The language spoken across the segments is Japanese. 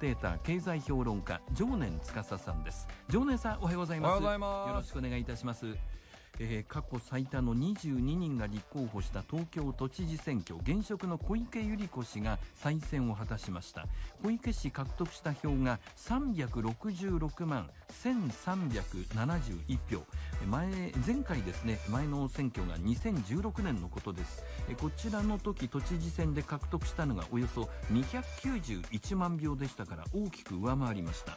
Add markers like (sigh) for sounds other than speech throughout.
データ経済評論家常年司さんです常年さんおはようございますよろしくお願いいたしますえー、過去最多の22人が立候補した東京都知事選挙現職の小池百合子氏が再選を果たしました小池氏獲得した票が366万1371票前前回ですね前の選挙が2016年のことですこちらの時都知事選で獲得したのがおよそ291万票でしたから大きく上回りました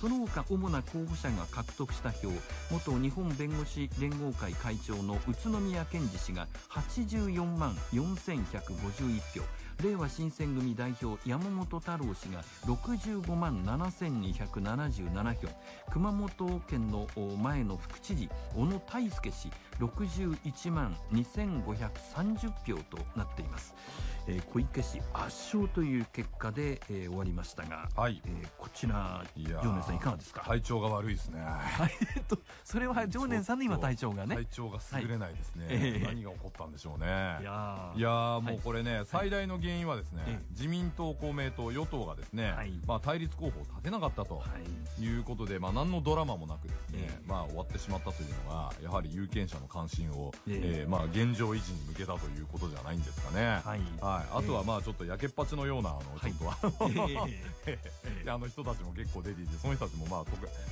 その他主な候補者が獲得した票元日本弁護士連合合会会長の宇都宮健治氏が84万4151票令和新選組代表山本太郎氏が65万7277票熊本県の前の副知事小野泰輔氏61万2530票となっています、えー、小池氏圧勝という結果で、えー、終わりましたが、はいえー、こちら常念さんいかがですか体調が悪いですね (laughs) それは常念さんの今体調がね体調が優れないですね、はい何が起こったんでしょうねいやいやもうこれね、はい、最大の原因はですね、はい、自民党公明党与党がですね、はい、まあ、対立候補を立てなかったということで、まあ、何のドラマもなくですね、まあ、終わってしまったというのはやはり有権者の関心を、ええまあ、現状維持に向けたということじゃないんですかね。はいはい。あとはまあちょっとやけっぱちのようなあの、ちょっとあの (laughs) 人たちも結構出ていてその人たちもまあ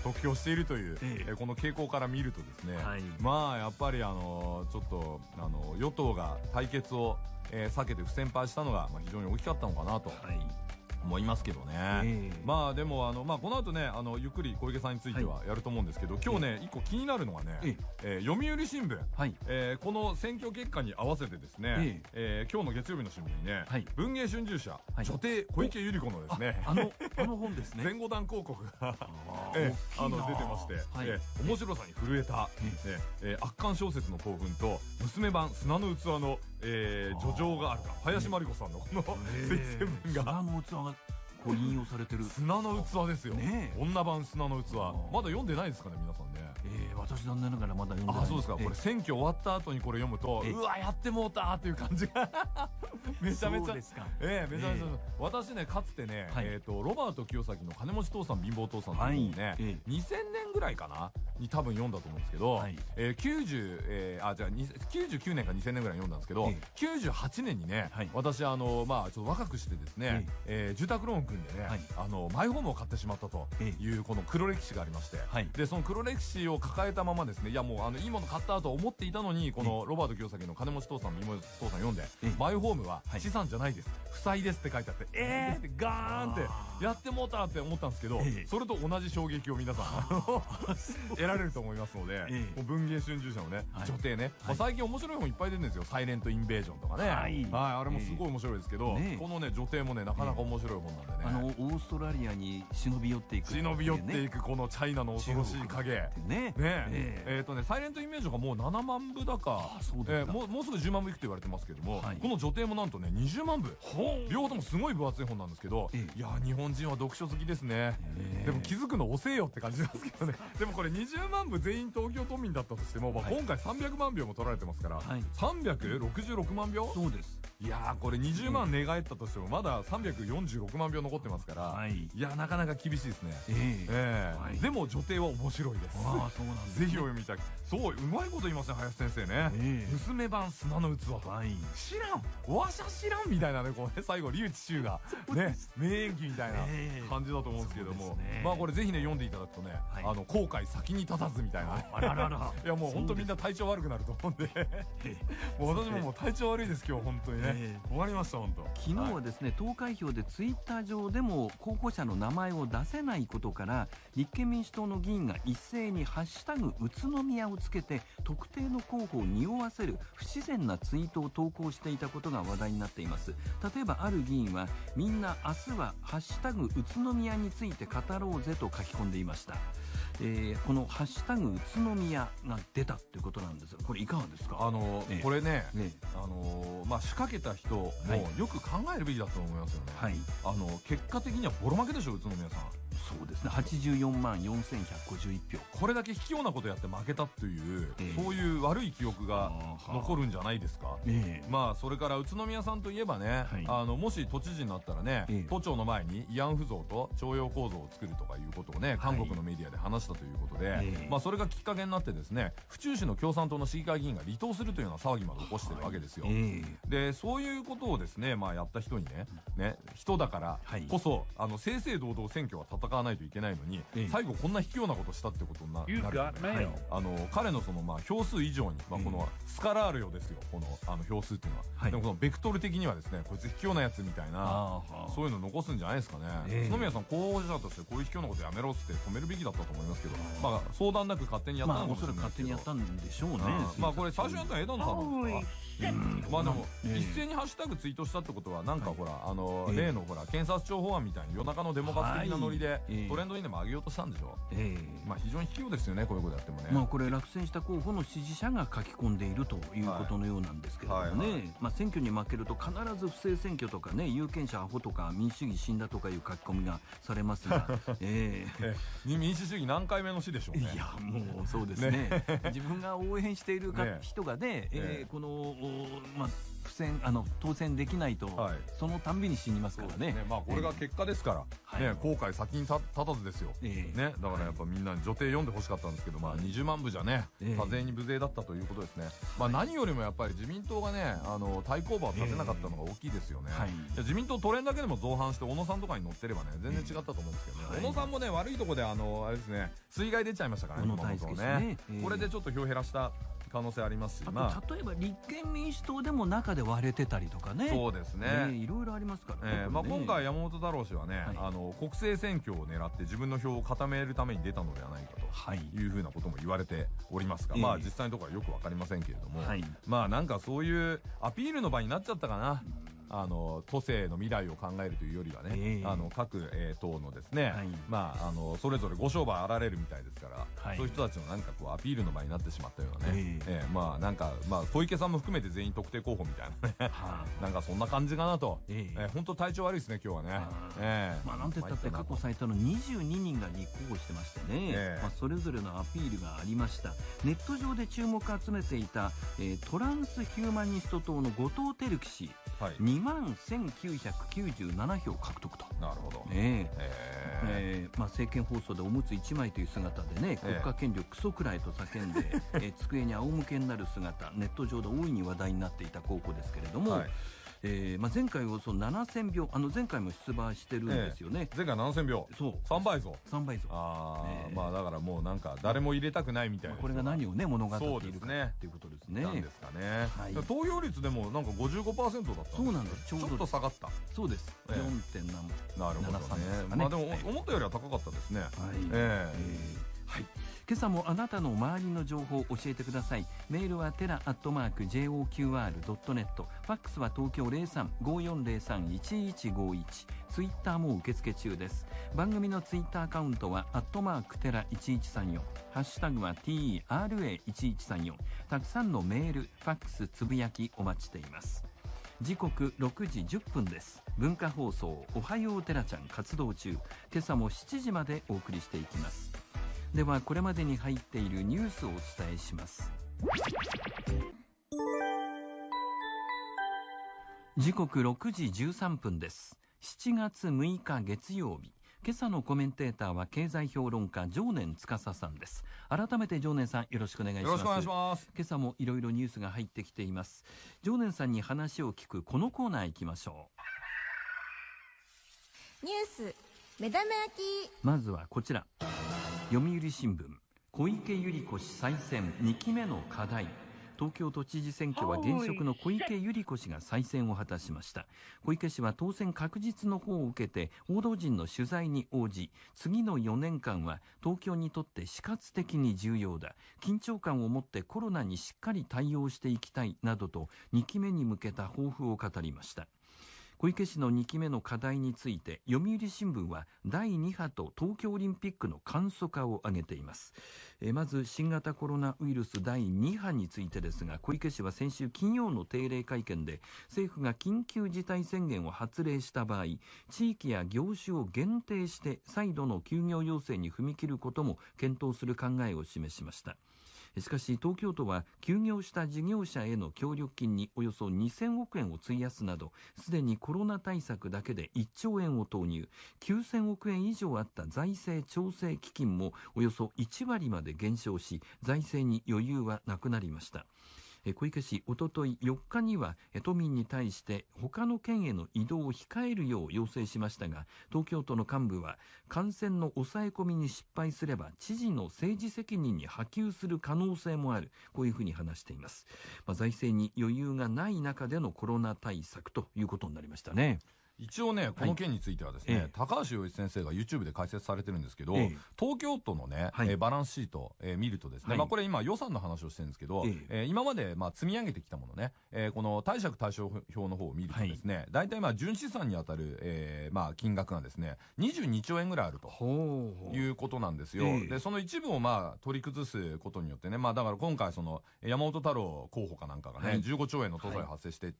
得票しているという、えこの傾向から見るとですね、はい。まあやっぱりあのちょっとあの与党が対決を、え避けて不戦敗したのが、まあ、非常に大きかったのかなと。はい思いますけどね、えー、まあでもあの、まあ、この後ねあのゆっくり小池さんについてはやると思うんですけど、はい、今日ね一、えー、個気になるのがね、えー、読売新聞、はい、えー、この選挙結果に合わせてですね、えー、え今日の月曜日の新聞にね、はい、文藝春秋社、女帝小池百合子のですねあのあの本ですね (laughs) 前後段広告が (laughs) えあの出てまして、はい、え面白さに震えた、ええー、圧巻小説の興奮と娘版砂の器のえー、叙情があるか林真理子さんのこの推薦文が砂の器がこう引用されてる砂の器ですよ、ね、女版砂の器まだ読んでないですかね皆さんねええ私残念ながらまだ読んでないあそうですかこれ選挙終わった後にこれ読むとうわやってもうたっていう感じがめちゃめちゃええめちゃめちゃ、私ねかつてね、えっ、とロバート清崎の金持ち父さん貧乏父さんっていうね、はい2000年ぐらいかなに多分読んだと思うんですけど、え9えあ、じゃ9年か2000年ぐらい読んだんですけど、えー、98年にね、はい、私、あの、まあ、ちょっと若くしてですね、ええー、住宅ローン組んでね、はい、あの、マイホームを買ってしまったという、この黒歴史がありまして、はい、で、その黒歴史を抱えたままですね、いや、もう、あの、いいもの買ったと思っていたのに、この、ロバート清崎の金持ち父さん、妹父さん読んで、マイホームは資産じゃないです、負債ですって書いてあって、えーってガーンって、やってもうたって思ったんですけど、それと同じ衝撃を皆さん、(laughs) られると思いますので、もう文芸春秋社のね、女帝ね、まあ、最近面白い本いっぱい出てるんですよ「サイレントインベージョン」とかねはい、あれもすごい面白いですけど、このね女帝もねなかなか面白い本なんでねあのオーストラリアに忍び寄っていく忍び寄っていくこのチャイナの恐ろしい影ねええっとね「サイレントインベージョン」がもう7万部だかえもうもうすぐ10万部いくと言われてますけども、この女帝もなんとね20万部両方ともすごい分厚い本なんですけど、いや日本人は読書好きですね、でも気づくの遅えよって感じなんですけどねでもこれ20 50万部全員東京都民だったとしても、今回300万票も取られてますから、はい、366万票そうですいやこれ20万寝返ったとしてもまだ346万票残ってますから、はい、いやなかなか厳しいですね、ええでも女帝は面白いですあそうなんです、ね、ぜひお読みいただきそううまいこと言いますね林先生ね、えー、娘版砂の器と、はい、知らんわしゃ知らんみたいなねこうね最後竜ュウがね名演技みたいな感じだと思うんですけども、ね、まあこれぜひね読んでいただくとね、はい、あの後悔先に立たずみたいな、あららら (laughs) いやもう本当みんな体調悪くなると思うんでもう私ももう体調悪いです今日本当にね困りました本当昨日はですね、投開票でツイッター上でも候補者の名前を出せないことから立憲民主党の議員が一斉に「ハッシュタグ宇都宮」をつけて特定の候補を匂わせる不自然なツイートを投稿していたことが話題になっています例えばある議員は「みんな明日はハッシュタグ宇都宮について語ろうぜ」と書き込んでいました、えー、この「ハッシュタグ宇都宮」が出たということなんですがこれいかがですかあの、これね、ねあのーまあ、仕掛けた人もよく考えるべきだと思いますよね、はい、あの結果的にはボロ負けでしょ宇都宮さんそうですね84万4151票これだけ卑怯なことやって負けたという、えー、そういう悪い記憶が残るんじゃないですか、えー、まあそれから宇都宮さんといえばね、はい、あのもし都知事になったらね、えー、都庁の前に慰安婦像と徴用構造を作るとかいうことをね韓国のメディアで話したということで、はい、まあそれがきっかけになってですね府中市の共産党の市議会議員が離党するというような騒ぎまで起こしてるわけですよ、はい、でそういうことをですねまあやった人にねね人だからこそ、あの正々堂々選挙は戦わわないといけないのに、最後こんな卑怯なことしたってことになる、ね、はい、あの彼のそのまあ票数以上に、まあ、このスカラールよですよこのあの票数っていうのは、はい、でもこのベクトル的にはですねこいつ卑怯なやつみたいなそういうの残すんじゃないですかね、篠宮さん候補者としてこういう卑怯なことやめろって止めるべきだったと思いますけど、まあ、相談なく勝手にやったのもしい勝手にやったんでしょうね、まあ、これ最初やったの枝野さんすかまあでも、一斉にハッシュタグツイートしたってことはなんかほら、あの、例のほら検察庁法案みたいに夜中のデモ活的なノリで、トレンドにでも上げようとしたんでしょ、えまあ非常に卑怯ですよねこういうことやってもねまあこれ落選した候補の支持者が書き込んでいるということのようなんですけどもね、まあ、選挙に負けると必ず不正選挙とかね有権者アホとか民主主義死んだとかいう書き込みがされますが、(laughs) えー、民主主義何回目の死でしょうねいやもうそうですね自分が応援しているか、人がねね、えー、この Born. 不戦あの当選できないと、はい、そのたんびに死にますからね、ね、まあ、これが結果ですから、えー、ね、後悔先に立たずですよ、えー、ね、だからやっぱみんなに女帝読んでほしかったんですけど、まあ、20万部じゃね、多勢に無勢だったということですね、まあ、何よりもやっぱり自民党がねあの対抗馬を立てなかったのが大きいですよね、自民党トレンだけでも造反して小野さんとかに乗ってればね全然違ったと思うんですけどね、小野さんもね悪いとこであのあれですね水害出ちゃいましたからね熊本ね、これでちょっと票減らした可能性ありますし、まあ、例えば立憲民主党でもなかで割れてたりとかねそうですねいろいろありますからね、えー、まあ、今回山本太郎氏はね、はい、あの国政選挙を狙って自分の票を固めるために出たのではないかというふうなことも言われておりますが、はい、まあ実際のところはよく分かりませんけれども、まあなんかそういうアピールの場になっちゃったかな、あの都政の未来を考えるというよりはね、あの各、えー、党のですね、はい、まああのそれぞれご商売あられるみたいですから、はい、そういう人たちのなんかこうアピールの場になってしまったようなね、ええー、まあなんかまあ小池さんも含めて全員特定候補みたいなね、は (laughs) なんかそんな感じかなと、えー、え本、当体調悪いですね今日はね、はえー、まあなんて言ったって過去最多の22人が立候補してましてね、えー、まあそれぞれのアピールがありました。ネット上で注目を集めていた、えー、トランスヒューマニスト党の後藤輝樹氏、はい2万1997票獲得と。なるほど、ねえー、まあ、政見放送でおむつ1枚という姿でね国家権力クソくらいと叫んで、(laughs) えー、机に仰向けになる姿ネット上で大いに話題になっていた候補ですけれども。はいえーまあ、前回およそ7000票あの前回も出馬してるんですよね、えー、前回7000票そう3倍増3倍増あ、えー、まあだからもうなんか誰も入れたくないみたいな、これが何をね物語っているかっていうことですねなんですかね、はい、投票率でもなんか55%だったそうなんですちょうどちょっと下がったそうです、えー、4. 7なるほどね、ね、まあでも、思ったよりは高かったですねはい、えー、えー、はい今朝もあなたの周りの情報を教えてくださいメールはテラアットマーク JOQR.net ファックスは東京0354031151ツイッターも受付中です番組のツイッターアカウントはアットマークテラ1134ハッシュタグは TERA1134 たくさんのメールファックスつぶやきお待ちしています時刻6時10分です文化放送おはようテラちゃん活動中今朝も7時までお送りしていきますではこれまでに入っているニュースをお伝えします時刻6時13分です7月6日月曜日今朝のコメンテーターは経済評論家常年司さんです改めて常年さんよろしくお願いしますよろししくお願います今朝もいろいろニュースが入ってきています常年さんに話を聞くこのコーナー行きましょうニュース目玉焼きまずはこちら読売新聞小池百合子氏再選2期目の課題東京都知事選挙は現職の小池百合子氏が再選を果たしました小池氏は当選確実の方を受けて報道陣の取材に応じ次の4年間は東京にとって死活的に重要だ緊張感を持ってコロナにしっかり対応していきたいなどと2期目に向けた抱負を語りました小池氏の2期目の課題について読売新聞は第2波と東京オリンピックの簡素化を挙げていますえまず新型コロナウイルス第2波についてですが小池氏は先週金曜の定例会見で政府が緊急事態宣言を発令した場合地域や業種を限定して再度の休業要請に踏み切ることも検討する考えを示しましたしかし東京都は休業した事業者への協力金におよそ2000億円を費やすなどすでにコロナ対策だけで1兆円を投入9000億円以上あった財政調整基金もおよそ1割まで減少し財政に余裕はなくなりました小池氏、おととい4日には都民に対して他の県への移動を控えるよう要請しましたが、東京都の幹部は感染の抑え込みに失敗すれば知事の政治責任に波及する可能性もある、こういうふうに話しています。まあ、財政に余裕がない中でのコロナ対策ということになりましたね。一応ね、この件についてはですね、はい、高橋洋一先生が YouTube で解説されてるんですけど、ええ、東京都のね、はい、えバランスシート、えー、見るとですね、はい、まあこれ今予算の話をしてるんですけど、えええー、今までまあ積み上げてきたものね、えー、この貸借対照表の方を見るとですね、大体まあ純資産に当たる、えー、まあ金額がですね、22兆円ぐらいあるということなんですよ。で、その一部をまあ取り崩すことによってね、まあだから今回その山本太郎候補かなんかがね、はい、15兆円の都債発生して、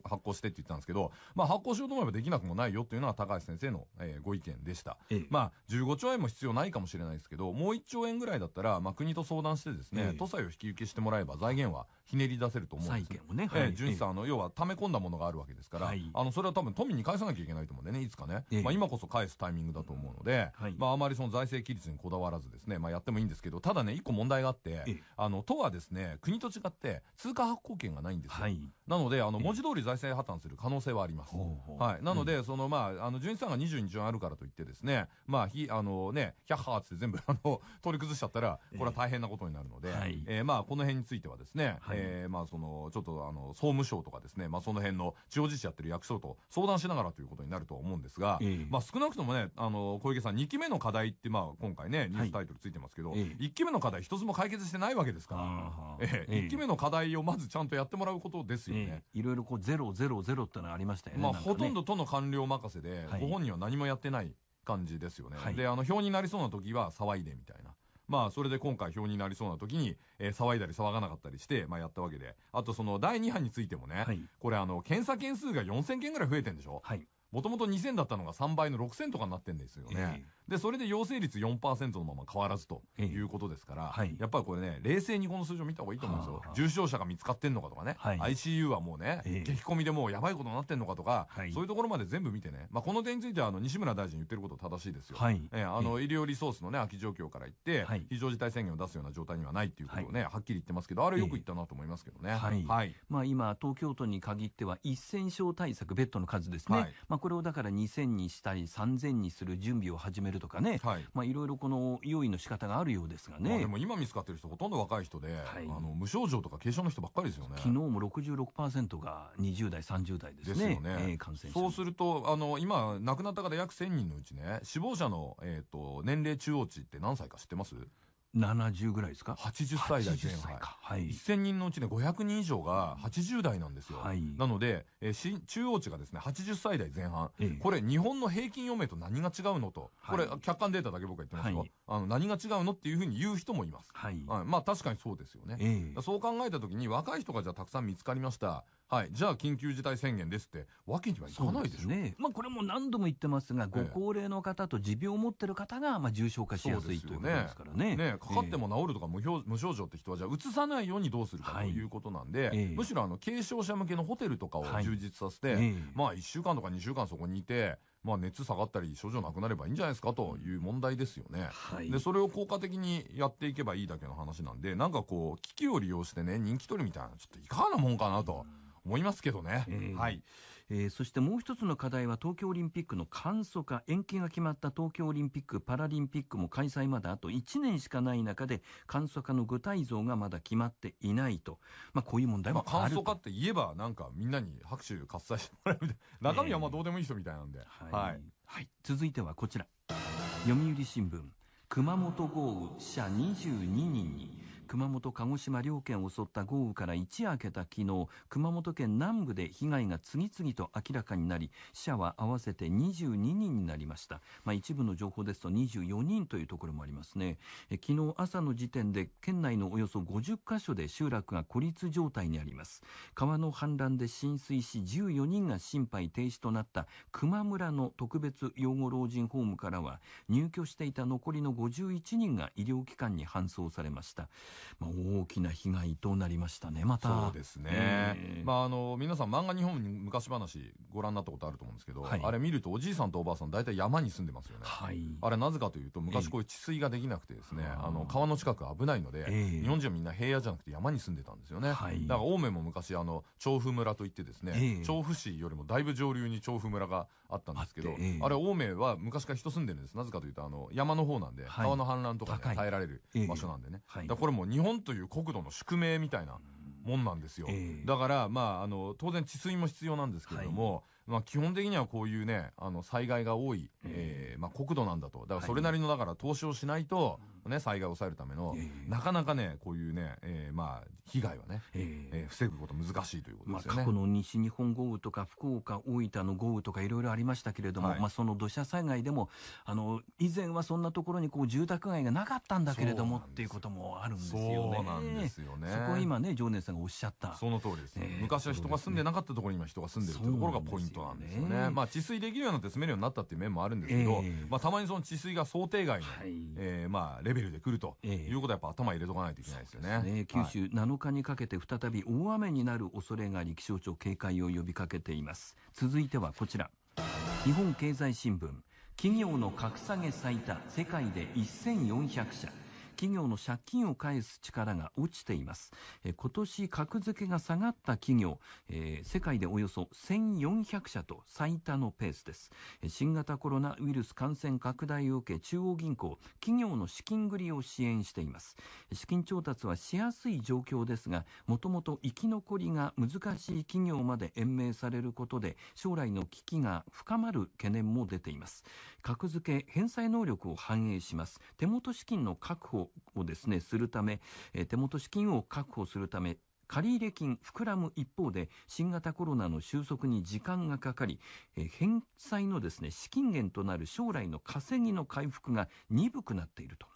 発行してって言ったんですけど、まあ発行しようと思えばでききなくもないよというのは高橋先生の、えー、ご意見でした、ええ、まあ15兆円も必要ないかもしれないですけどもう1兆円ぐらいだったら、まあ、国と相談してですね、え、佐、債を引き受けしてもらえば財源はひねり出せると思うんです債権をね、はい。え純資産、あの、要は溜め込んだものがあるわけですから、はい、あの、それは多分富に返さなきゃいけないと思うんでね、いつかね。まあ今こそ返すタイミングだと思うので、はい、まああまりその財政規律にこだわらずですね、まあやってもいいんですけど、ただね、一個問題があって、あの、都はですね、国と違って通貨発行権がないんですよ。はい、なので、あの、文字通り財政破綻する可能性はあります。ほうほうはい。なので、うん、その、まあ、あの、純資産が22兆あるからといってですね、まあ、ひ、あのね、百ャって全部、あの、取り崩しちゃったら、これは大変なことになるので、えはい、えまあ、この辺についてはですね、はいえー、まあその、ちょっとあの、総務省とかですね、まあその辺の地方自治やってる役所と相談しながらということになると思うんですが、えー、まあ少なくともね、あの、小池さん2期目の課題ってまあ今回ね、ニュースタイトルついてますけど、はい、1期目の課題一つも解決してないわけですから、えー、1期目の課題をまずちゃんとやってもらうことですよね。いろいろこう、ゼロゼロゼロってのはありましたよね。まあ、ね、ほとんど都の官僚任せで、ご本人は何もやってない。感じですよね、はい、であの表になりそうな時は騒いでみたいな、まあ、それで今回表になりそうな時に、えー、騒いだり騒がなかったりして、まあ、やったわけで。あと、その、第2波についてもね、はい、これ、あの、検査件数が4000件ぐらい増えてんでしょはい。もともと2000だったのが3倍の6000とかになってんですよね。えー、で、それで陽性率4%のまま変わらずということですから、えーはい、やっぱりこれね、冷静にこの数字を見た方がいいと思うんですよ。重症者が見つかってんのかとかね、はい、ICU はもうね、えー、激込みでもうやばいことになってんのかとか、はい、そういうところまで全部見てね、まあ、この点についてはあの西村大臣言ってること正しいですよ。はい、えー、あの、医療リソースのね、空き状況から言って、非常事態宣言を出すような状態にはないっていうことをね、はっきり言ってますけど、あれよく言ったなと思いますけどね。はい。まあ今、東京都に限っては1000床対策、ベッドの数ですね。まあこれをだから2000にしたり3000にする準備を始めるとかね、はいまあ、いろいろこの用意の仕方があるようですがね、まあ、でも今見つかってる人ほとんど若い人で、はい、あの無症状とか軽症の人ばっかりですよね昨日も66%が20代30代ですねですよね、感染そうするとあの今亡くなった方約1000人のうちね死亡者の、えーと年齢中央値って何歳か知ってます70ぐらいですか ?80 歳代前半。はい。1000人のうちね、500人以上が80代なんですよ。はい。なので、えー、中央値がですね、80歳代前半。ええ、これ、日本の平均余命と何が違うのと。はい、これ、客観データだけ僕は言ってますが、はい、あの、何が違うのっていうふうに言う人もいます。はい。はい、まあ、確かにそうですよね。ええ。そう考えたときに、若い人がじゃあたくさん見つかりました。はい、じゃあ緊急事態宣言ですってわけにはいかないでしょねまあ、これも何度も言ってますが、ご高齢の方と持病を持ってる方が、まあ、重症化しやすい、ということですからねねかかっても治るとか無無症状って人はじゃあうつさないようにどうするかということなんで、はい、むしろあの軽症者向けのホテルとかを充実させて、はい、まあ、1週間とか2週間そこにいて。まあ、熱下がったり症状なくなればいいんじゃないですかという問題ですよね、はい、でそれを効果的にやっていけばいいだけの話なんでなんかこう危機を利用してね人気取りみたいなちょっといかがなもんかなと。思いますけどね。えー、はい。えー、そしてもう一つの課題は東京オリンピックの簡素化、延期が決まった東京オリンピック・パラリンピックも開催まであと1年しかない中で、簡素化の具体像がまだ決まっていないと。まあ、こういう問題もある。簡素化って言えば、なんかみんなに拍手喝采してもらえるみたいな。(laughs) 中身はまあどうでもいい人みたいなんで。えー、はい、はい、はい。続いてはこちら。読売新聞。熊本豪雨死者22人に熊本、鹿児島両県を襲った豪雨から一夜明けた昨日、熊本県南部で被害が次々と明らかになり、死者は合わせて22人になりました。まあ、一部の情報ですと24人というところもありますね。え昨日朝の時点で県内のおよそ50カ所で集落が孤立状態にあります。川の氾濫で浸水し14人が心肺停止となった熊村の特別養護老人ホームからは入居していた残りの51人が医療機関に搬送されました。まあ、大きな被害となりましたね、また。そうですね。えー、まあ、あの、皆さん漫画日本昔話ご覧になったことあると思うんですけど、はい、あれ見るとおじいさんとおばあさん大体山に住んでますよね。はい、あれなぜかというと、昔こういう治水ができなくてですね、えー、あの、川の近く危ないので、えー、日本人はみんな平野じゃなくて山に住んでたんですよね。はい、だから、青梅も昔、あの、調布村といってですね、調布市よりもだいぶ上流に調布村があったんですけど、あれ、青梅は昔から人住んでるんです。なぜかというと、あの、山の方なんで、川の氾濫とか、ね、耐えられる場所なんでね。だこれも日本という国土の宿命みたいな。もんなんですよ、えー、だから、まあ、あの当然治水も必要なんですけれども、はい、まあ、基本的にはこういうねあの災害が多い、えー、えー、まあ、国土なんだとだからそれなりの、だから投資をしないと、はいね、災害を抑えるための、なかなかね、こういうね、えー、まあ、被害はね、ええ防ぐこと難しいということですね。まあ、過去の西日本豪雨とか、福岡、大分の豪雨とか、いろいろありましたけれども、はい、まあ、その土砂災害でも、あの、以前はそんなところにこう住宅街がなかったんだけれどもっていうこともあるんですよね。そうなんですよね。そこ今ね、常念さんがおっしゃった。その通りです、ね、えー、昔は人が住んでなかったところに今人が住んでるというところがポイントなんですよね。よねまあ、治水できるようになって住めるようになったっていう面もあるんですけど、えー、まあ、たまにその治水が想定外の、はい、えー、まあ、レベルベルで来るということはやっぱ頭入れとかないといけないですよね。ね九州、はい、7日にかけて再び大雨になる恐れがあり気象庁警戒を呼びかけています。続いてはこちら。日本経済新聞企業の格下げ最多世界で1400社企業の借金を返す力が落ちています。え今年格付けが下がった企業、えー、世界でおよそ1400社と最多のペースです。新型コロナウイルス感染拡大を受け、中央銀行、企業の資金繰りを支援しています。資金調達はしやすい状況ですが、もともと生き残りが難しい企業まで延命されることで、将来の危機が深まる懸念も出ています。格付け返済能力を反映します。手元資金の確保、をですね、するため、え手元資金を確保するため、借入金膨らむ一方で新型コロナの収束に時間がかかり、え返済のですね資金源となる将来の稼ぎの回復が鈍くなっていると、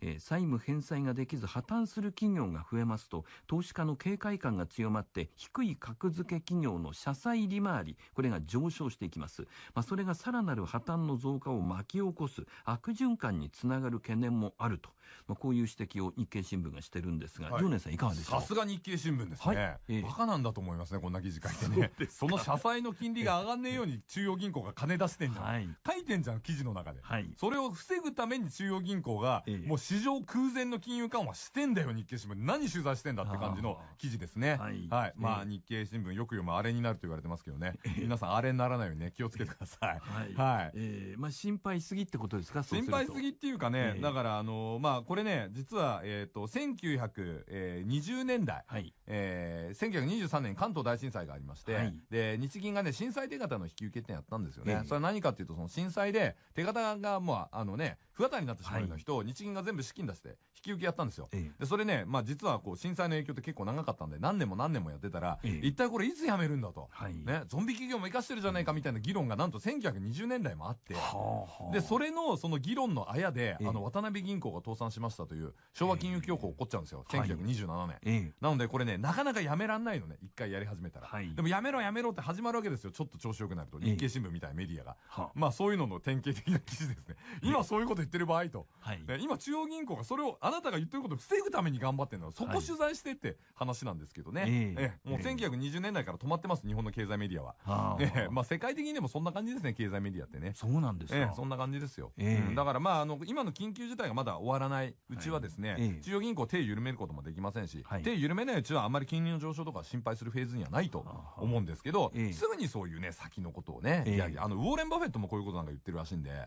え債務返済ができず破綻する企業が増えますと投資家の警戒感が強まって低い格付け企業の社債利回りこれが上昇していきます、まあ、それがさらなる破綻の増加を巻き起こす悪循環につながる懸念もあるとまあ、こういう指摘を日経新聞がしてるんですが、はい、米さんいかがでしょうさすが日経新聞ですね、はいえー、バカなんだと思いますね、こんな記事書いてね。その社債の金利が上がんねえように中央銀行が金出してんじゃん。(laughs) はい、書いてんじゃん、記事の中で。はい、それを防ぐために中央銀行が、えー、もう市場空前の金融緩和してんだよ、日経新聞。何取材してんだって感じの記事ですね。はい。はい、まあ、日経新聞よく読むあれになると言われてますけどね。(laughs) 皆さん、あれにならないようにね、気をつけてください。はい。はい、えー、まあ、心配すぎってことですか心配すぎっていうかね、だから、あの、まあ、これね、実は、えっ、ー、と、1920年代、はい、えー、1923年関東大震災がありまして、はい、で、日銀がね、震災手形の引き受けってやったんですよね。それは何かっていうと、その震災で、手形が、まあ、あのね、不破になってしまうような人を日銀が全部資金出して引き受けやったんですよ。で、それね、まあ実はこう震災の影響って結構長かったんで、何年も何年もやってたら、一体これいつ辞めるんだと、ね、ゾンビ企業も生かしてるじゃないかみたいな議論がなんと1920年代もあって、で、それのその議論のあやで、あの、渡辺銀行が倒産しましたという、昭和金融恐慌起こっちゃうんですよ。1927年。なのでこれね、なかなかやめらんないのね、一回やり始めたら。でもやめろやめろって始まるわけですよ。ちょっと調子良くなると。日経新聞みたいなメディアが。まあそういうのの典型的な記事ですね。今そういうことってる場合と。はい、今、中央銀行がそれを、あなたが言ってることを防ぐために頑張ってるのそこ取材してって話なんですけどね。はい、ええもう1920年代から止まってます、日本の経済メディアは。えまあ世界的にでもそんな感じですね、経済メディアってね。そうなんですか、えそんな感じですよ。えだからまあ、あの、今の緊急事態がまだ終わらないうちはですね、はい、中央銀行手緩めることもできませんし、はい、手緩めないうちはあんまり金利の上昇とか心配するフェーズにはないと思うんですけど、すぐにそういうね、先のことをね、いやいや、あの、ウォーレン・バフェットもこういうことなんか言ってるらしいんで、はい、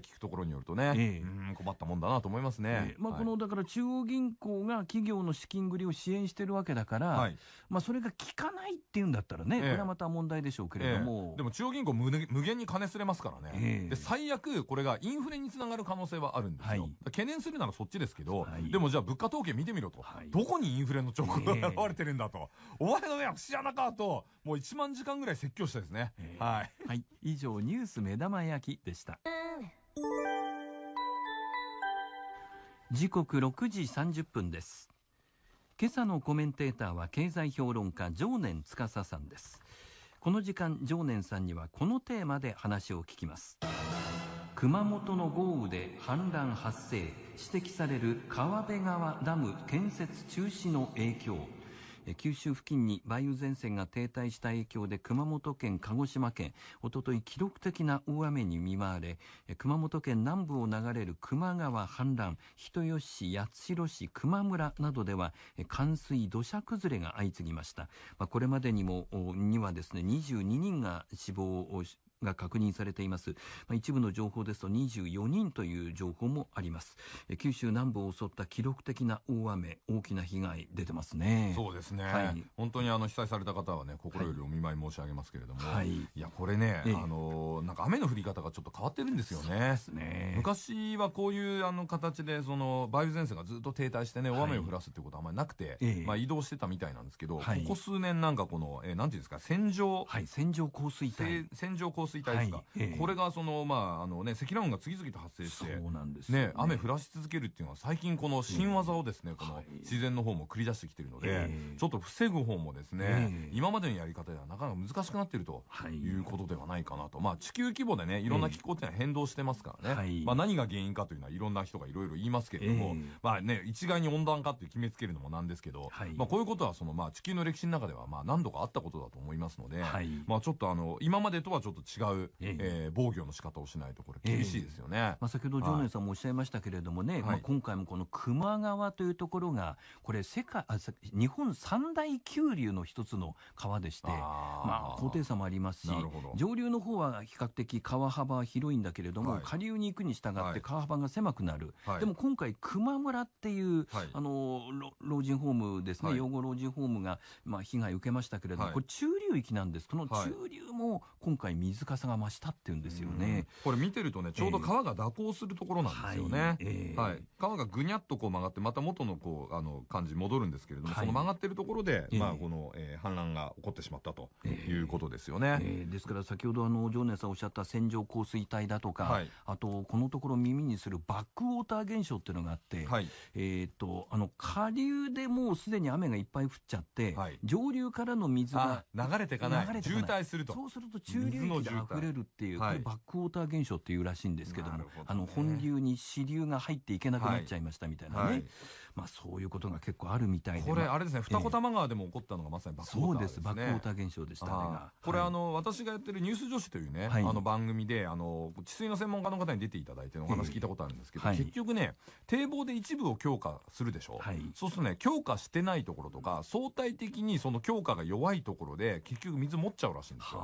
聞くところによるとね、うん、困ったもんだなと思いますね、まあ、このだから中央銀行が企業の資金繰りを支援してるわけだから、はい、まあ、それが効かないっていうんだったらね、これはまた問題でしょうけれども、でも中央銀行無、無限に金すれますからね、で最悪、これがインフレにつながる可能性はあるんですよ、はい、懸念するならそっちですけど、はい、でもじゃあ、物価統計見てみろと、どこにインフレの兆候が現れてるんだと、お前の親知らなかと、もう1万時間ぐらい説教したですね。はい、以上、ニュース目玉焼きでした。時刻6時30分です今朝のコメンテーターは経済評論家常年司さんですこの時間常年さんにはこのテーマで話を聞きます熊本の豪雨で氾濫発生指摘される川辺川ダム建設中止の影響九州付近に梅雨前線が停滞した影響で熊本県、鹿児島県、おととい記録的な大雨に見舞われ、熊本県南部を流れる球磨川氾濫、人吉市、八代市、球磨村などでは冠水、土砂崩れが相次ぎました。まあ、これまでにも、にはですね、22人が死亡が確認されています。まあ、一部の情報ですと24人という情報もあります。九州南部を襲った記録的な大雨、大きな被害出てますね。そうですね。はい、本当にあの被災された方はね、心よりお見舞い申し上げますけれども、はい、いやこれね、ええ、あのなんか雨の降り方がちょっと変わってるんですよね。ね昔はこういうあの形でその梅雨前線がずっと停滞してね、大雨を降らすってことはあんまりなくて、はい、まあ移動してたみたいなんですけど、はい、ここ数年なんかこのえー、なんていうんですか、線状、はい、線状降水帯、線状降水水帯ですか、はいえー、これがその、まああのね、積乱雲が次々と発生して、そうなんですね、ね、雨降らし続けるっていうのは、最近、この新技をですね、この自然の方も繰り出してきてるので、ちょっと防ぐ方もですね、今までのやり方ではなかなか難しくなっているということではないかなと、まあ、地球規模でね、いろんな気候っていうのは変動してますからね、まあ、何が原因かというのは、いろんな人がいろいろ言いますけれども、まあね、一概に温暖化って決めつけるのもなんですけど、まあ、こういうことはその、まあ、地球の歴史の中ではまあ何度かあったことだと思いますので、まあ、ちょっとあの今までとはちょっと違う、ええ防御の仕方をしないとこれ厳しいですよね、まあ、先ほど常念さんもおっしゃいましたけれどもね、まあ、今回もこの球磨川というところがこれ世界あ日本三大急流の一つの川でしてまあ、高低差もありますし上流の方は比較的川幅は広いんだけれども、下流に行くに従って川幅が狭くなる、でも今回球磨村っていう、あの老人ホームですね、養護老人ホームが、まあ、被害を受けましたけれども、これ中流域なんですこの中流も今回水静かさが増したって言うんですよね。これ見てるとね、ちょうど川が蛇行するところなんですよね。えー、はい、はい、川がぐにゃっとこう曲がって、また元のこう、あの、感じ戻るんですけれども、はい、その曲がってるところで、えー、まあ、この、えー、氾濫が起こってしまったということですよね。えー、ですから先ほどあの、常念さんおっしゃった線状降水帯だとか、はい、あと、このところ耳にするバックウォーター現象っていうのがあって、はい、えっと、あの、下流でもうすでに雨がいっぱい降っちゃって、上流からの水が流れてかない。流れてかない。渋滞すると。そうすると中流域溢れるっていう、はい、バックウォーター現象っていうらしいんですけども、どね、あの本流に支流が入っていけなくなっちゃいましたみたいなね、はいはい、まあそういうことが結構あるみたいで、これ、あれですね、二子玉川でも起こったのがまさにバックウォーターですね。そうです、バックウォーター現象でしたね。これ、あの私がやってるニュース女子というね、あの番組で、あの治水の専門家の方に出ていただいてお話聞いたことあるんですけど、結局ね、堤防で一部を強化するでしょ、はい、そうするとね、強化してないところとか、相対的にその強化が弱いところで、結局水持っちゃうらしいんですよ。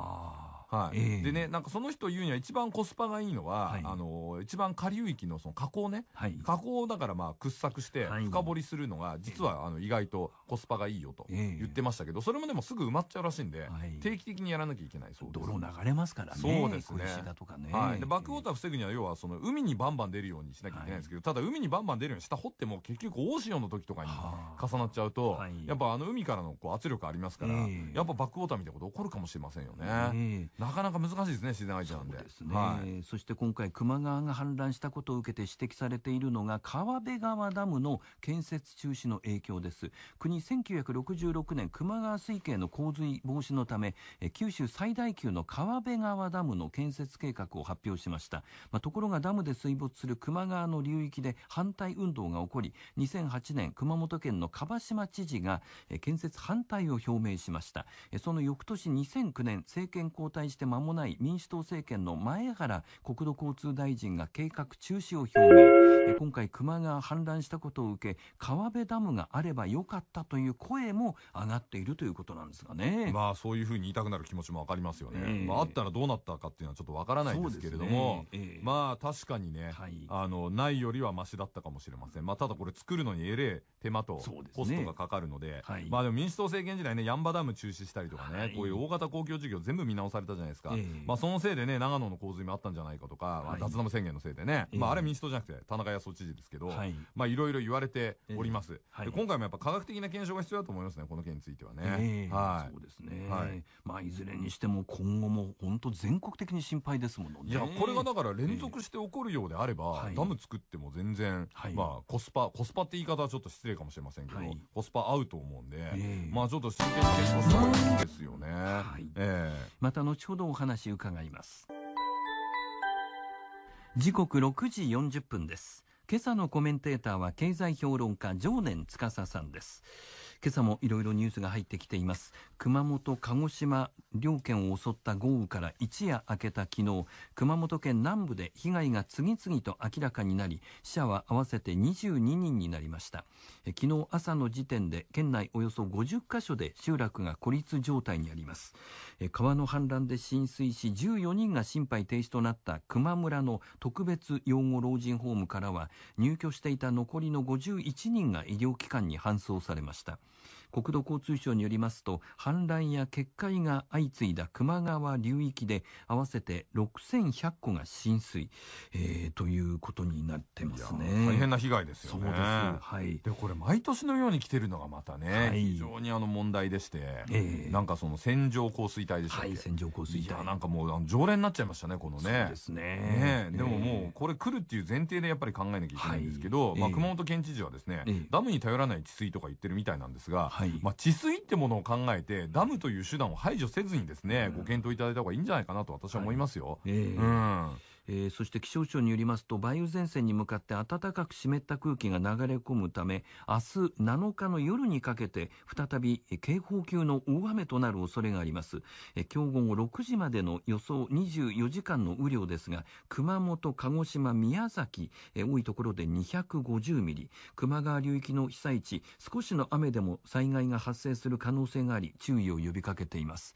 はい、えー、でね、なんかその人言うには一番コスパがいいのは、はい、あの、一番下流域のその河口ね、はい、河口だからまあ掘削して深掘りするのが、実はあの意外とコスパがいいよと言ってましたけど、それもでもすぐ埋まっちゃうらしいんで、定期的にやらなきゃいけないそうです。泥流れますからね。そうですね。ねはい。で、バックウォーター防ぐには、要はその海にバンバン出るようにしなきゃいけないんですけど、ただ海にバンバン出るように下掘っても結局大潮の時とかに重なっちゃうと、やっぱあの海からのこう圧力ありますから、やっぱバックウォーターみたいなこと起こるかもしれませんよね。なかなか難しいですね、自然相手なんで。そ、ね、はい、そして今回、球磨川が氾濫したことを受けて指摘されているのが、川辺川ダムの建設中止の影響です。国1966年、球磨川水系の洪水防止のため、九州最大級の川辺川ダムの建設計画を発表しました。まあ、ところがダムで水没する球磨川の流域で反対運動が起こり、2008年、熊本県の蒲島知事が建設反対を表明しました。その翌年2009年、政権交代して間もない民主党政権の前原国土交通大臣が計画中止を表明今回球磨川氾濫したことを受け川辺ダムがあればよかったという声も上がっているということなんですがねまあそういうふうに言いたくなる気持ちもわかりますよね、えー、まあ、あったらどうなったかっていうのはちょっとわからないですけれども、ねえー、まあ確かにね、はい、あのないよりはましだったかもしれませんまあただこれ作るのにえれえ手間とコストがかかるので、ねはい、まあでも民主党政権時代ねヤンバダム中止したりとかね、はい、こういう大型公共事業全部見直されたじゃないですか。まあそのせいでね、長野の洪水もあったんじゃないかとか、まあ、脱ダム宣言のせいでね、まああれ民主党じゃなくて田中康夫知事ですけど、まあいろいろ言われております。で今回もやっぱ科学的な検証が必要だと思いますね、この件についてはね。はい。そうですね。はい。まあいずれにしても今後も本当全国的に心配ですもんね。いや、これがだから連続して起こるようであれば、ダム作っても全然、まあコスパ、コスパって言い方はちょっと失礼かもしれませんけど、コスパ合うと思うんで、まあちょっと真剣に検証したいいですよね。はい。ええ。また後ほどお話伺います。時刻6時40分です。今朝のコメンテーターは経済評論家常年司さんです。今朝もいろいろニュースが入ってきています熊本鹿児島両県を襲った豪雨から一夜明けた昨日熊本県南部で被害が次々と明らかになり死者は合わせて22人になりました昨日朝の時点で県内およそ50カ所で集落が孤立状態にあります川の氾濫で浸水し14人が心肺停止となった熊村の特別養護老人ホームからは入居していた残りの51人が医療機関に搬送されました国土交通省によりますと、氾濫や決壊が相次いだ球磨川流域で合わせて6100戸が浸水、えー、ということになってますね。大変な被害ですよね。そうです。はい。で、これ毎年のように来てるのがまたね、はい、非常にあの問題でして、えー、なんかその線状降水帯でしたっけ、はい、線状降水帯。なんかもうあの常連になっちゃいましたね、このね。そうですね。ねでももうこれ来るっていう前提でやっぱり考えなきゃいけないんですけど、はい、まあ、熊本県知事はですね、えー、ダムに頼らない治水とか言ってるみたいなんですが、はい、まあ、治水ってものを考えてダムという手段を排除せずにですね、うん、ご検討いただいた方がいいんじゃないかなと私は思いますよ。はい、えー、うんえー、そして気象庁によりますと梅雨前線に向かって暖かく湿った空気が流れ込むため明日7日の夜にかけて再び警報級の大雨となる恐れがあります、えー、今日午後6時までの予想24時間の雨量ですが熊本鹿児島宮崎、えー、多いところで250ミリ熊川流域の被災地少しの雨でも災害が発生する可能性があり注意を呼びかけています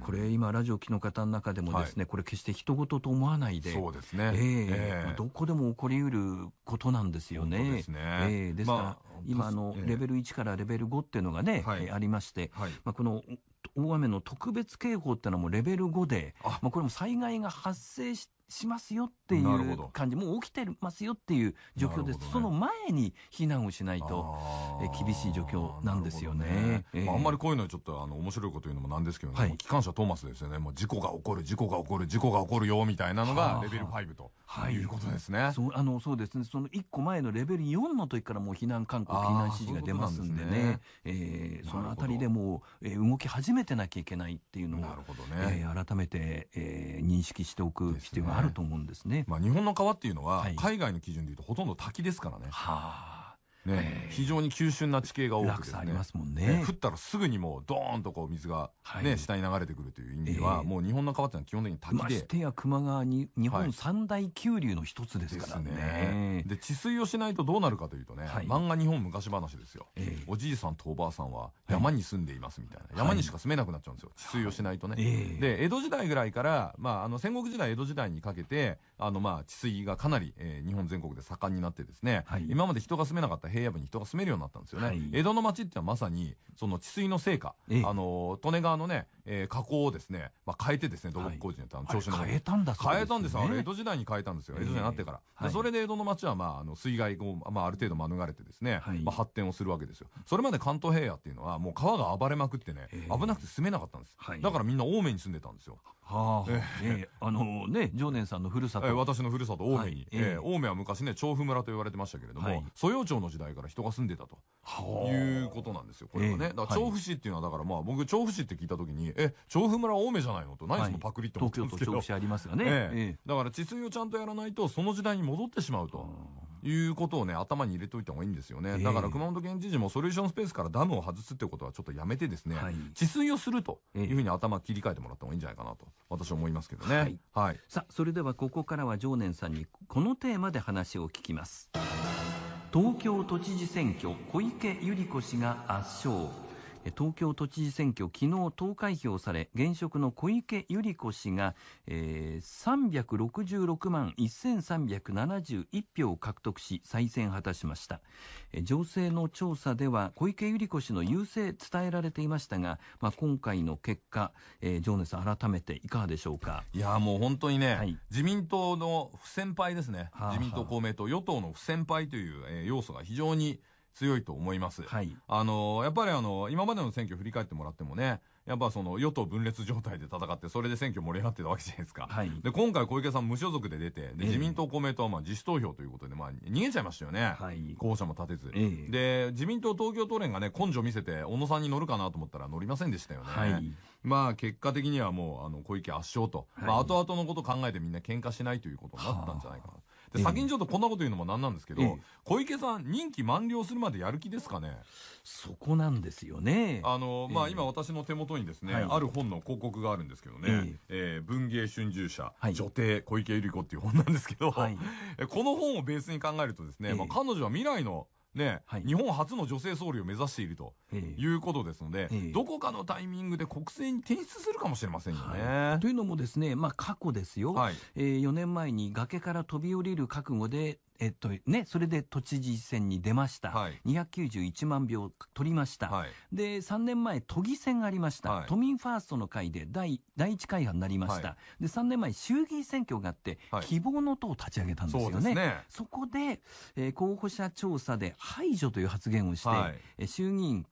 これ今ラジオ機の方の中でもですね、はい、これ決して人事と思わないでそうですね、えーえー、どこでも起こりうることなんですよね。ですね、えー、ですから、まあ、今の、レベル1からレベル5っていうのがね、はい、ありまして、はい、まあ、この大雨の特別警報っていうのもレベル5で、あまあ、これも災害が発生してしますよっていう感じ、もう起きてますよっていう状況です、ね、その前に避難をしないと、え厳しい状況なんですよね。ねまあ、あんまりこういうのはちょっとあの面白いこと言うのもなんですけど、ね、はい、機関車トーマスですよね、もう事故が起こる、事故が起こる、事故が起こるよみたいなのがレベル5ということですね。い、そうあのそうですね、その1個前のレベル4の時からもう避難勧告、避難指示が出ますんでね、そえー、そのあたりでもう、えー、動き始めてなきゃいけないっていうのを、なるほどねえー、改めて、えー、認識しておく必要があるあると思うんですね。まあ、日本の川っていうのは、海外の基準でいうとほとんど滝ですからね。はあね、非常に急峻な地形が多くて、ね、ありますもんね降ったらすぐにもうドーンとこう水が、ね下に流れてくるという意味では、もう日本の川ってのは基本的に滝でましてや熊磨川に日本三大急流の一つですからね,、で治水をしないとどうなるかというとね、漫画日本昔話ですよ、おじいさんとおばあさんは山に住んでいますみたいな、山にしか住めなくなっちゃうんですよ治水をしないとね、で江戸時代ぐらいから、まあ、あの戦国時代江戸時代にかけてあの、まあ、治水がかなり、えー、日本全国で盛んになってですね、今まで人が住めなかった平野部に人が住めるようになったんですよね。はい、江戸の町ってはまさに、その治水の成果、あの、利根川のね、えー、加工をですね、まあ、変えてですね、土木工事にやった、はい、調子の。変えたんだです、ね、変えたんですよ。あれ、江戸時代に変えたんですよ。江戸時代になってから。はい、それで江戸の町は、まあ、あの、水害を、まあ、ある程度免れてですね、はい、まあ、発展をするわけですよ。それまで関東平野っていうのは、もう川が暴れまくってね、危なくて住めなかったんです。だからみんな青梅に住んでたんですよ。はあ、えー、あのー、ね、常年さんのふるさと。えー、私のふるさと、青梅に。え青梅は昔ね、調布村と言われてましたけれども、蘇葉町の時代から人が住んでたと。はあ、いうことなんですよ、これはね。だから調布市っていうのは、だからまあ、僕、調布市って聞いたときに、え、調布村青梅じゃないのと、何そのパクリって思ってるんですけど、はい、東京都調布市ありますがね、えええ。だから治水をちゃんとやらないと、その時代に戻ってしまうと。いうことをね、頭に入れといた方がいいんですよね。だから熊本県知事もソリューションスペースからダムを外すってことはちょっとやめてですね、はい、治水をするというふうに頭切り替えてもらった方がいいんじゃないかなと、私は思いますけどね。はい。はい、さあ、それではここからは常念さんにこのテーマで話を聞きます。東京都知事選挙小池百合子氏が圧勝。東京都知事選挙、昨日投開票され、現職の小池百合子氏が、えー、366万1371票を獲得し、再選果たしました。情勢の調査では、小池百合子氏の優勢伝えられていましたが、まあ、今回の結果、えー、情熱改めていかがでしょうか。いや、もう本当にね、はい、自民党の不先輩ですね。はは自民党公明党、与党の不先輩という、えー、要素が非常に強いと思います。はい。あの、やっぱりあの、今までの選挙振り返ってもらってもね、やっぱその与党分裂状態で戦って、それで選挙盛り上がってたわけじゃないですか。はい、で、今回小池さん無所属で出て、で、自民党公明党はまあ自主投票ということで、まあ逃げちゃいましたよね。はい、候補者も立てず、えで、自民党東京都連がね、根性見せて、小野さんに乗るかなと思ったら乗りませんでしたよね。はい、まあ結果的にはもう、あの、小池圧勝と、はい、まあ後々のこと考えてみんな喧嘩しないということになったんじゃないかな。で、先にちょっとこんなこと言うのもなんなんですけど、うん、小池さん、任期満了するまでやる気ですかねそこなんですよね。あの、まあ、今私の手元にですね、はい、ある本の広告があるんですけどね、ええー、文芸春秋社、はい、女帝小池百合子っていう本なんですけど、はい、(laughs) この本をベースに考えるとですね、まあ、彼女は未来の、ね、はい、日本初の女性総理を目指しているということですので、どこかのタイミングで国政に転出するかもしれませんよね。はい、というのもですね、まあ過去ですよ、はい、えー、4年前に崖から飛び降りる覚悟でえっとね、それで都知事選に出ました、はい、291万票取りました、はい、で3年前、都議選がありました、はい、都民ファーストの会で第第1会派になりました、はい、で3年前、衆議院選挙があって、希望の党を立ち上げたんですよね、ねそこで、えー、候補者調査で排除という発言をして、はい、衆議院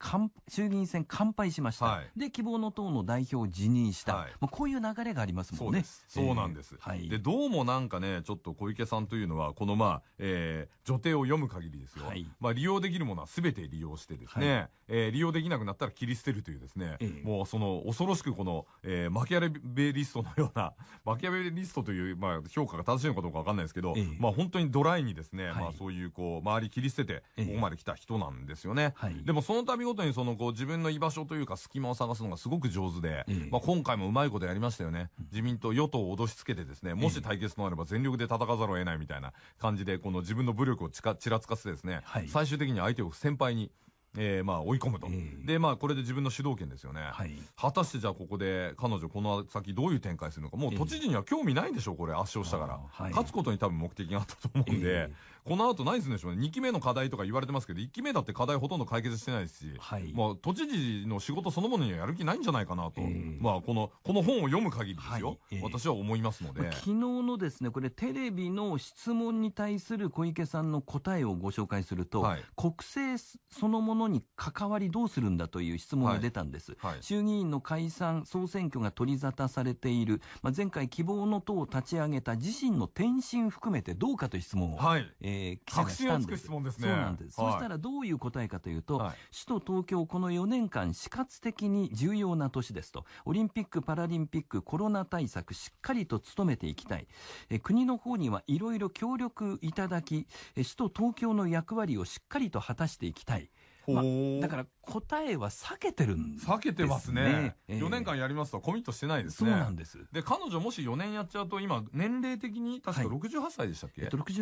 衆議院選完敗しました、で希望の党の代表を辞任した、はい、まあ、こういう流れがありますもんね。そうなんです、えー、でどうもなんかね、ちょっと小池さんというのは、このまあ、えー、女帝を読む限りですよ、はい、まあ、利用できるものは全て利用してですね、はい、えー、利用できなくなったら切り捨てるというですね、えー、もうその恐ろしくこの、えー、マキアベリストのような、(laughs) マキアベリストという、まあ、評価が正しいのかどうかわかんないですけど、えー、まあ、本当にドライにですね、はい、まあ、そういうこう、周り切り捨てて、ここまで来た人なんですよね。でもその度ごとにそのこう自分の居場所というか隙間を探すのがすごく上手で、まあ、今回もうまいことやりましたよね。自民党与党を脅しつけてですね、もし対決となれば全力で戦わざるを得ないみたいな感じで、ここの自分の武力をちかちらつかせてですね、はい、最終的に相手を先輩にえー、まあ追い込むと、えー、で、まあこれで自分の主導権ですよね。はい、果たしてじゃあここで彼女この先どういう展開するのか、もう都知事には興味ないんでしょう、これ圧勝したから、はい、勝つことに多分目的があったと思うんで、えー、この後何するんでしょうね。2期目の課題とか言われてますけど、1期目だって課題ほとんど解決してないし、はい、まあ都知事の仕事そのものにはやる気ないんじゃないかなと、えー、まあこの、この本を読む限りですよ。私は思いますので、まあ。昨日のですね、これテレビの質問に対する小池さんの答えをご紹介すると、国政そのもののに関わりどうするんだという質問が出たんです。はいはい、衆議院の解散、総選挙が取り沙汰されている、まあ、前回希望の党を立ち上げた自身の転身含めてどうかという質問を、はい、えー、記者がしたんです。ですね、そうなんです。そしたらどういう答えかというと、首都東京この4年間死活的に重要な年ですと、オリンピック・パラリンピック、コロナ対策しっかりと努めていきたい。え国の方にはいろいろ協力いただき、首都東京の役割をしっかりと果たしていきたい。まだから答えは避けてるんです、ね、避けてますね、えー、4年間やりますとコミットしてないですねそうなんですで彼女もし4年やっちゃうと今年齢的に確か68歳でしたっけ、はいえっと、67で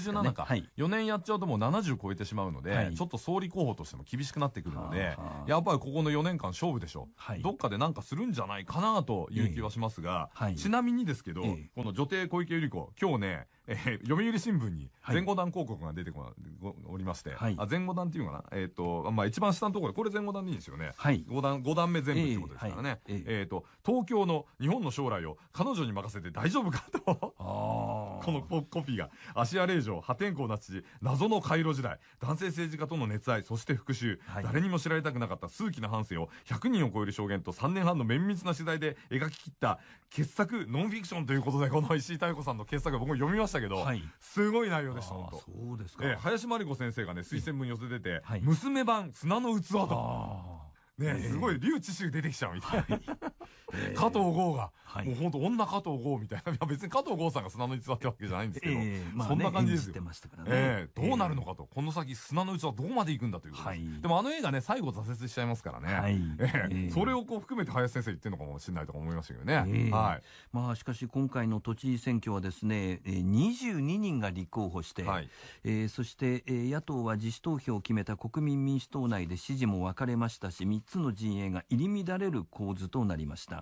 すか、ね、67か、4年やっちゃうともう70超えてしまうので、はい、ちょっと総理候補としても厳しくなってくるのでやっぱりここの4年間勝負でしょ、はい、どっかでなんかするんじゃないかなという気はしますが、えー、ちなみにですけど、この女帝小池百合子今日ねえー、読売新聞に前後段広告が出てこ、はい、おりまして、はい、あ前後段っていうかな、えーとまあ、一番下のところでこれ前後段でいいんですよね、はい、5, 段5段目全部ってことですからね、えー、はい、えーと東京の日本の将来を彼女に任せて大丈夫かとこのコピーが芦屋令嬢破天荒な父謎の回路時代男性政治家との熱愛そして復讐、はい、誰にも知られたくなかった数奇な半生を100人を超える証言と3年半の綿密な取材で描き切った傑作ノンフィクションということで、この石井妙子さんの傑作、僕も読みましたけど、はい、すごい内容でした、本当。そうですか。えー、林真理子先生がね、推薦文寄せてて、はい、娘版砂の器と。ね、すごい、竜知州出てきちゃうみたいな。はいえー、加藤剛が、はい、もう本当女加藤剛みたいな、いや別に加藤剛さんが砂の器ってわけじゃないんですけど、えーまあね、そんな感じですよ。ね、えー、どうなるのかと、この先砂の内はどこまで行くんだということです、はい、でもあの映画ね、最後挫折しちゃいますからね、はい、えー、それをこう含めて林先生言ってるのかもしれないとか思いましたけどね。はい。まあしかし今回の都知事選挙はですね、22人が立候補して、はい、えー、そして野党は自主投票を決めた国民民主党内で支持も分かれましたし、3つの陣営が入り乱れる構図となりました。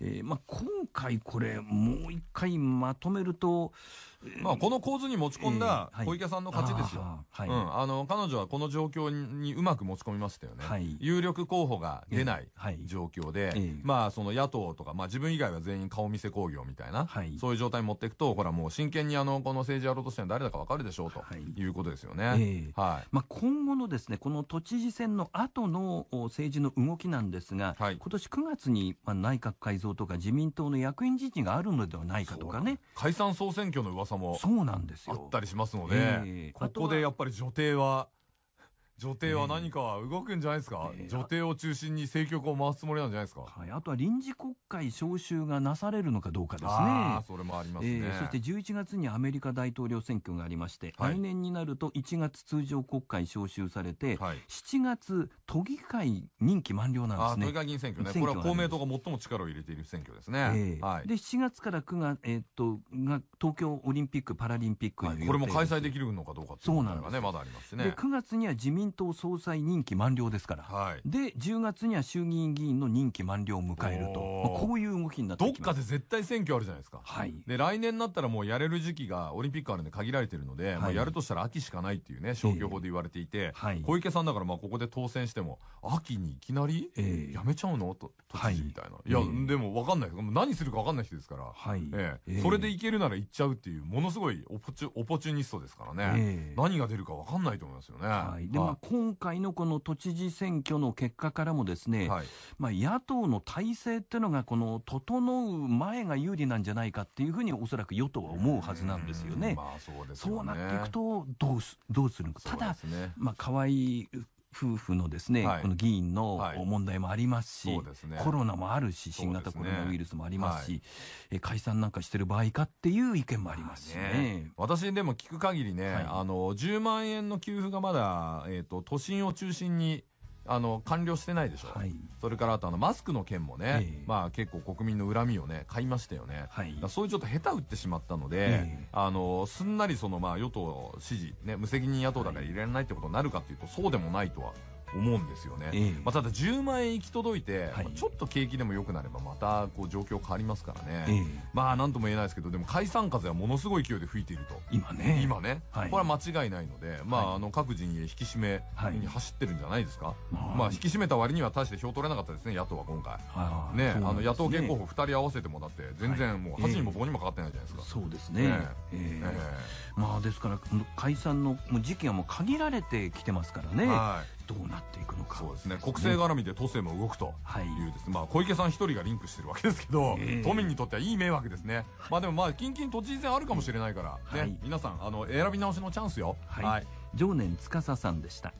えー、まあ、今回これ、もう一回まとめると、まあ、この構図に持ち込んだ小池さんの勝ちですよ。あはい、うん。あの、彼女はこの状況にうまく持ち込みましたよね。はい、有力候補が出ない状況で、えーはい、まあ、その野党とか、まあ、自分以外は全員顔見せ工業みたいな、はい、そういう状態に持っていくと、ほら、もう真剣にあの、この政治やろうとしてるの誰だかわかるでしょうと、はい、いうことですよね。えー、はい。まあ、今後のですね、この都知事選の後の政治の動きなんですが、はい、今年9月に、まあ、内閣改造長とか自民党の役員人事があるのではないかとかね。解散総選挙の噂もそうなんですよあったりしますので、えー、ここでやっぱり女帝は。女帝は何か動くんじゃないですか、えー、女帝を中心に政局を回すつもりなんじゃないですか、はい、あとは臨時国会召集がなされるのかどうかですね。それもありますね、えー、そして11月にアメリカ大統領選挙がありまして、はい、来年になると1月通常国会召集されて、はい、7月都議会任期満了なんですね。都議会議員選挙ねこれは公明党が最も力を入れている選挙ですね。えー、はい、で7月から9月、えー、っとが東京オリンピック・パラリンピック、これも開催できるのかどうかっていうのがねまだありますね。で9月には自民民党総裁任期満了ですから、はい、で10月には衆議院議員の任期満了を迎えると、まあ、こういう動きになってどっかで絶対選挙あるじゃないですか、はい、で来年になったらもうやれる時期がオリンピックあるんで限られてるので、はい、まあ、やるとしたら秋しかないっていうね消去法で言われていて、えー、小池さんだからまあここで当選しても秋にいきなり、えー、やめちゃうのと都知事みたいな、いや、えー、でも分かんない何するか分かんない人ですから、はいえー、それでいけるなら行っちゃうっていうものすごいオポチュオポチュニストですからね、何が出るか分かんないと思いますよね。はい、で、まあ、今回のこの都知事選挙の結果からもですね、はい、まあ、野党の体制っていうのが、この整う前が有利なんじゃないかっていうふうに、おそらく与党は思うはずなんですよね。うまあそうです、ね、そうなっていくとどうす、どうするのか。ただ、ね、まあ、河井夫婦のですね、はい、この議員の問題もありますし、はいすね、コロナもあるし、新型コロナウイルスもありますし、すねはい、解散なんかしてる場合かっていう意見もありますしね。ね私でも聞く限りね、あの、10万円の給付がまだ、えっ、ー、と、都心を中心にあの完了してないでしょ、はい、それからあとあのマスクの件もね、えー、まあ、結構国民の恨みをね買いましたよね、はい、そういうちょっと下手打ってしまったので、えー、あのすんなりそのまあ与党支持、ね、無責任野党だから入れられないってことになるかというとそうでもないとは。思うんですよね、えー、まあ、ただ10万円行き届いて、はいまあ、ちょっと景気でもよくなればまたこう状況変わりますからね、えー、まあなんとも言えないですけどでも解散風はものすごい勢いで吹いていると今ね今ね、はい、これは間違いないので、まあ、はい、あの各陣営引き締めに走ってるんじゃないですか、まあ、引き締めた割には大して票取れなかったですね野党は今回、ね、ね、あの野党現候補2人合わせてもだって全然もう8にも棒にもかかってないじゃないですか、えー、そうですね、ねえー、まあですから解散の時期はもう限られてきてますからね、はいどうなっていくのか、そうですね国政絡みで都政も動くというですね、まあ、小池さん一人がリンクしてるわけですけど、都民にとってはいい迷惑ですね、まあでもまあ近々都知事選あるかもしれないから、ね皆さんあの選び直しのチャンスよはい、常年司さんでした